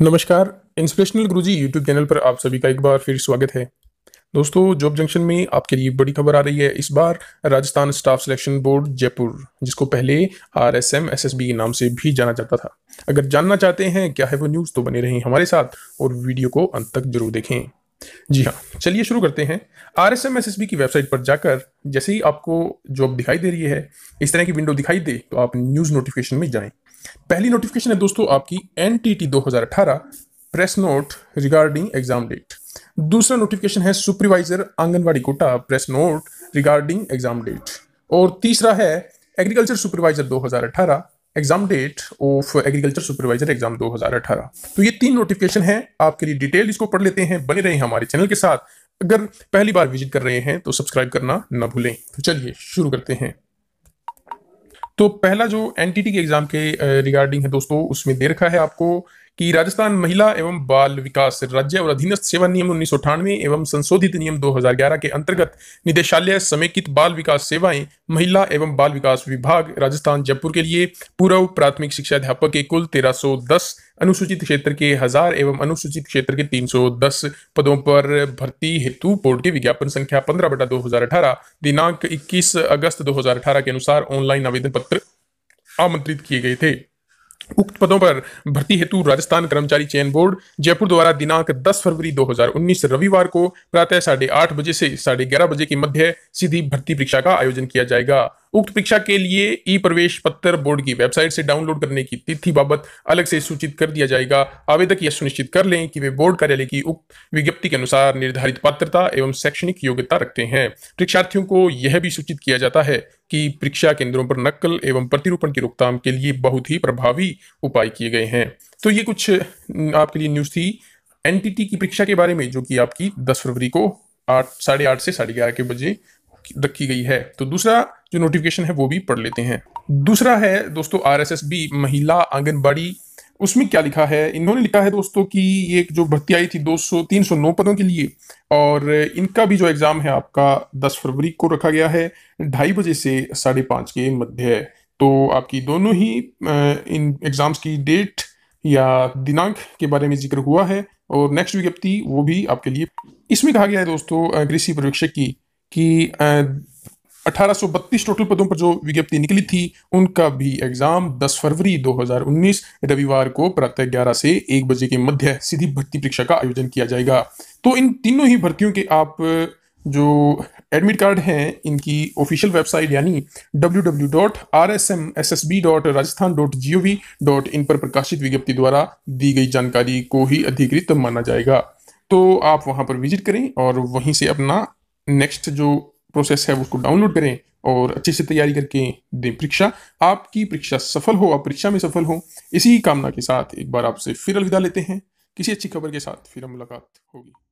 नमस्कार इंस्पिरेशनल गुरुजी YouTube channel पर आप सभी का एक बार फिर स्वागत है दोस्तों जॉब जंक्शन में आपके लिए बड़ी खबर आ रही है इस बार Rajasthan staff selection board Jaipur जिसको पहले R S M S S B के नाम से भी जाना जाता था अगर जानना चाहते हैं क्या है वो न्यूज़ तो बने रहें हमारे साथ और वीडियो को अंत तक जरूर देखें जी हाँ चलिए शुरू करते हैं R S M S S B की वेबसाइट पर जाकर जैसे ही आपको जॉब दिखाई दे रही है इस तरह की विंडो दिखाई दे तो आप न्यूज़ नोटिफिकेशन में जाएं पहली नोटिफिकेशन है दोस्तों आपकी एन टी टी दो हजार अठारह press note regarding exam date दूसरा नोटिफिकेशन है supervisor anganwadi quota press note regarding exam date और तीसरा है agriculture supervisor 2018 exam date of agriculture supervisor exam 2018 तो ये तीन नोटिफिकेशन है आपके लिए डिटेल इसको पढ़ लेते हैं बने रहे हमारे चैनल के साथ अगर पहली बार विजिट कर रहे हैं तो सब्सक्राइब करना ना भूलें तो चलिए शुरू करते हैं तो पहला जो एनटीटी के एग्ज़ाम के रिगार्डिंग है दोस्तों उसमें दे रखा है आपको कि राजस्थान महिला एवं बाल विकास राज्य और अधीनस्थ सेवा नियम उन्नीस एवं संशोधित नियम 2011 के अंतर्गत निदेशालय समेकित बाल विकास सेवाएं महिला एवं बाल विकास विभाग राजस्थान जयपुर के लिए पूर्व प्राथमिक शिक्षा अध्यापक के कुल तेरह अनुसूचित क्षेत्र के हजार एवं अनुसूचित क्षेत्र के 310 पदों पर भर्ती हेतु बोर्ड के विज्ञापन संख्या 15 बटा 2018 दिनांक 21 अगस्त 2018 के अनुसार ऑनलाइन आवेदन पत्र आमंत्रित किए गए थे उक्त पदों पर भर्ती हेतु राजस्थान कर्मचारी चयन बोर्ड जयपुर द्वारा दिनांक 10 फरवरी 2019 रविवार को प्रातः साढ़े आठ बजे से साढ़े ग्यारह बजे के मध्य सीधी भर्ती परीक्षा का आयोजन किया जाएगा उक्त परीक्षा के लिए ई प्रवेश पत्र बोर्ड की वेबसाइट से डाउनलोड करने की तिथि बाबत अलग से सूचित कर दिया जाएगा आवेदक यह सुनिश्चित कर लें कि वे बोर्ड कार्यालय की उक्त विज्ञप्ति के अनुसार निर्धारित पात्रता एवं शैक्षणिक योग्यता रखते हैं परीक्षार्थियों को यह भी सूचित किया जाता है कि परीक्षा केंद्रों पर नकल एवं प्रतिरूपण की रोकथाम के लिए बहुत ही प्रभावी उपाय किए गए हैं तो ये कुछ आपके लिए न्यूज़ थी एनटीटी की परीक्षा के बारे में जो कि आपकी दस फरवरी को आठ साढ़े आठ से साढ़े ग्यारह के बजे रखी गई है तो दूसरा जो नोटिफिकेशन है वो भी पढ़ लेते हैं दूसरा है दोस्तों आर एस एस बी महिला आंगनबाड़ी उसमें क्या लिखा है इन्होंने लिखा है दोस्तों कि ये जो भर्ती आई थी 200 309 पदों के लिए और इनका भी जो एग्ज़ाम है आपका 10 फरवरी को रखा गया है ढाई बजे से साढ़े पाँच के मध्य तो आपकी दोनों ही इन एग्ज़ाम्स की डेट या दिनांक के बारे में जिक्र हुआ है और नेक्स्ट विज्ञप्ति वो भी आपके लिए इसमें कहा गया है दोस्तों कृषि पर्यवेक्षक की कि अठारह टोटल पदों पर जो विज्ञप्ति निकली थी उनका भी एग्जाम 10 फरवरी 2019 रविवार को प्रातः 11 से 1 बजे के मध्य सीधी भर्ती परीक्षा का आयोजन किया जाएगा तो इन तीनों ही भर्तियों के आप जो एडमिट कार्ड हैं इनकी ऑफिशियल वेबसाइट यानी www.rsmssb.rajasthan.gov.in पर प्रकाशित विज्ञप्ति द्वारा दी गई जानकारी को ही अधिकृत माना जाएगा तो आप वहां पर विजिट करें और वहीं से अपना नेक्स्ट जो प्रोसेस है उसको डाउनलोड करें और अच्छे से तैयारी करके दें परीक्षा आपकी परीक्षा सफल हो आप परीक्षा में सफल हो इसी कामना के साथ एक बार आपसे फिर अलविदा लेते हैं किसी अच्छी खबर के साथ फिर मुलाकात होगी